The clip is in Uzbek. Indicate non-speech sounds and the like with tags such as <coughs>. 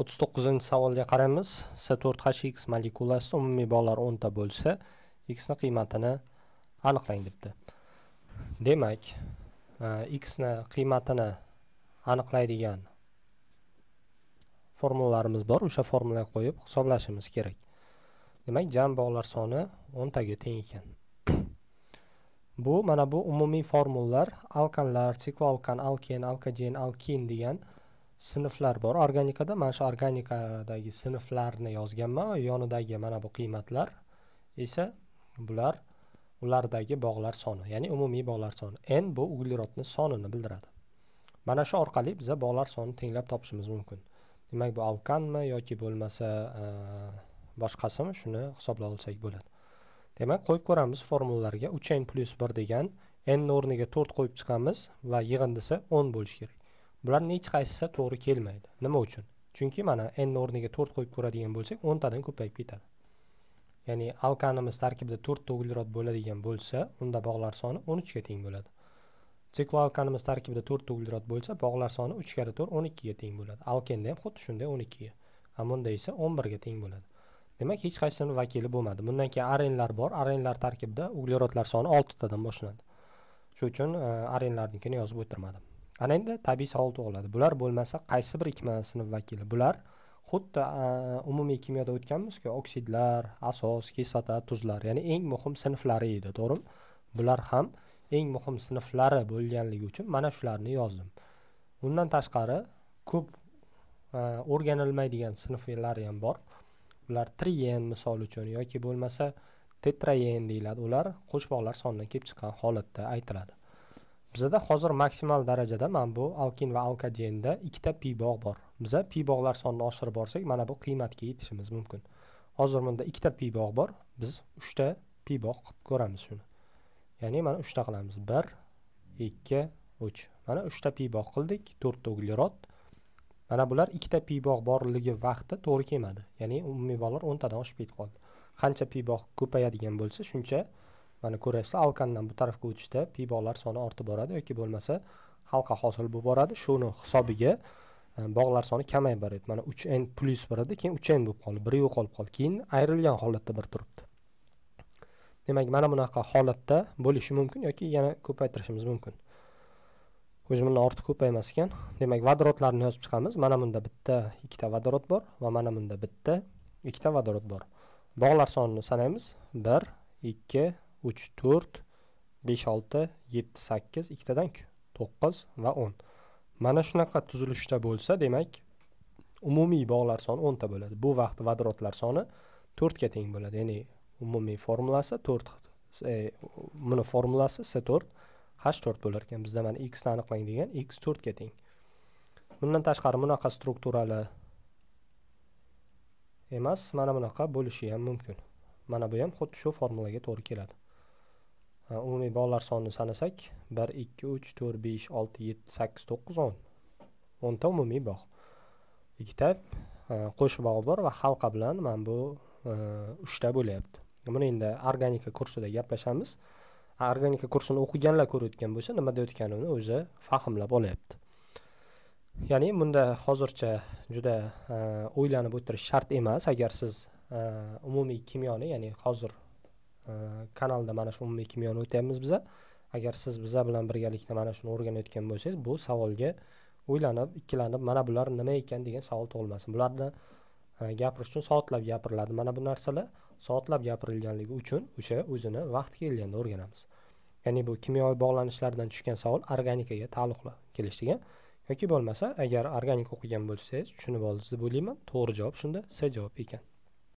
o'ttiz to'qqizinchi savolga qaraymiz s to'rt h x molekulasida umumiy bog'lar o'nta bo'lsa x ni qiymatini aniqlang debdi demak e, x ni qiymatini aniqlaydigan formulalarimiz bor o'sha formulaga qo'yib hisoblashimiz kerak demak jam bog'lar soni o'ntaga teng ekan <coughs> bu mana bu umumiy formulalar alkanlar sikloalkan alken alkajen alkin degan sinflar bor organikada mana shu organikadagi sinflarni yozganman yonidagi mana bu qiymatlar esa bular ulardagi bog'lar soni ya'ni umumiy bog'lar soni n bu uglerodni sonini bildiradi mana shu orqali biza bog'lar sonini tenglab topishimiz mumkin demak bu alkanmi yoki bo'lmasa e, boshqasimi shuni hisoblab olsak bo'ladi demak qo'yib ko'ramiz formulalarga uch n plyus bir degan n o'rniga to'rt qo'yib chiqamiz va yig'indisi o'n bo'lishi kerak bularni hech qaysisi to'g'ri kelmaydi nima uchun chunki mana n o'rniga to'rt qo'yib ko'radigan bo'lsak o'ntadan ko'payib ketadi ya'ni alkanimiz tarkibida to'rtta uglerod bo'ladigan bo'lsa unda bog'lar soni o'n uchga teng bo'ladi sikloalkanimiz tarkibida to'rtta uglerod bo'lsa bog'lar soni uch karra to'rt o'n ikkiga teng bo'ladi alkenda ham xuddi shunday o'n ikkiga amunda esa o'n birga teng bo'ladi demak hech qaysisini vakili bo'lmadi bundan keyin arenlar bor arenlar tarkibida uglerodlar soni oltitadan boshlanadi shuning uchun e, arenlarnikini yozib o'tirmadim ana endi tabiiy savol tug'iladi bular bo'lmasa qaysi bir ikki sinf vakili bular xuddi umumiy kimyoda o'tganmizku oksidlar asos kislota tuzlar ya'ni eng muhim sinflari edi to'g'rimi bular ham eng muhim sinflari bo'lganligi uchun mana shularni yozdim undan tashqari ko'p o'rganilmaydigan sinflari ham bor ular trien misol uchun yoki bo'lmasa tetraen deyiladi ular qo'shboqlar sonidan kelib chiqqan holatda aytiladi bizada hozir maksimal darajada mana bu alkin va alkadenda ikkita pi bog' bor biza pi bog'lar sonini oshirib borsak mana bu qiymatga yetishimiz mumkin hozir bunda ikkita pi bog' bor biz uchta pi bog' qilib ko'ramiz shuni ya'ni mana uchta qilamiz bir ikki uch mana uchta pi bog' qildik to'rtta uglerod mana bular ikkita pi bog' borligi vaqti to'g'ri kelmadi ya'ni umumiy bog'lar o'ntadan oshib ketib qoldi qancha pi bog' ko'payadigan bo'lsa shuncha mana ko'ryapsiz alkandan bu tarafga o'tishda pi bog'lar soni ortib boradi yoki bo'lmasa halqa hosil bo'lib boradi shuni hisobiga e, bog'lar soni kamayib boryapti mana uch n plyus boradi keyin uch n bo'lib qoldi biri yo'qolib qoldi keyin ayrilgan holatda bir turibdi demak mana bunaqa holatda bo'lishi mumkin yoki yana ko'paytirishimiz mumkin o'zi bundan ortiq ko'paymas ekan demak vodorodlarni yozib chiqamiz mana bunda bitta ikkita vodorod bor va mana bunda bitta ikkita vodorod bor bog'lar sonini sanaymiz bir ikki uch to'rt besh olti yetti sakkiz ikkitadan to'qqiz va o'n mana shunaqa tuzilishda bo'lsa demak umumiy bog'lar soni o'nta bo'ladi bu vaqt vodorodlar soni to'rtga teng bo'ladi ya'ni umumiy formulasi to'rt e, buni formulasi s to'rt h to'rt bo'lar ekan bizda mana xni aniqlang degan x to'rtga teng bundan tashqari bunaqa strukturali emas mana bunaqa bo'lishi ham mumkin mana bu ham xuddi shu formulaga to'g'ri keladi Э, umumiy bolalar sonini sanasak bir ikki uch to'rt besh olti yetti sakkiz to'qqiz o'n o'nta umumiy bog' ikkita e, qo'sh bog' bor va halqa bilan mana bu e, uchta bo'lyapti buni endi organika kursida gaplashamiz organika kursini o'qiganlar ko'rayotgan bo'lsa nima deyotganimni o'zi fahmlab olyapti ya'ni bunda hozircha juda e, o'ylanib o'tirish shart emas agar siz umumiy kimyoni ya'ni hozir Э, kanalda mana shu umumiy kimyoni o'tyapmiz biza agar siz biza bilan birgalikda mana shuni o'rganayotgan bo'lsangiz bu savolga o'ylanib ikkilanib mana bular nima ekan degan savol tug'ilmasin bularni e, gapirish uchun soatlab gapiriladi mana bu narsalar soatlab gapirilganligi uchun o'sha o'zini vaqti kelganda o'rganamiz ya'ni bu kimyoviy bog'lanishlardan tushgan savol organikaga taalluqli degan yoki bo'lmasa agar organika o'qigan bo'lsangiz tushunib oldingiz deb o'ylayman to'g'ri javob shunda c javob ekan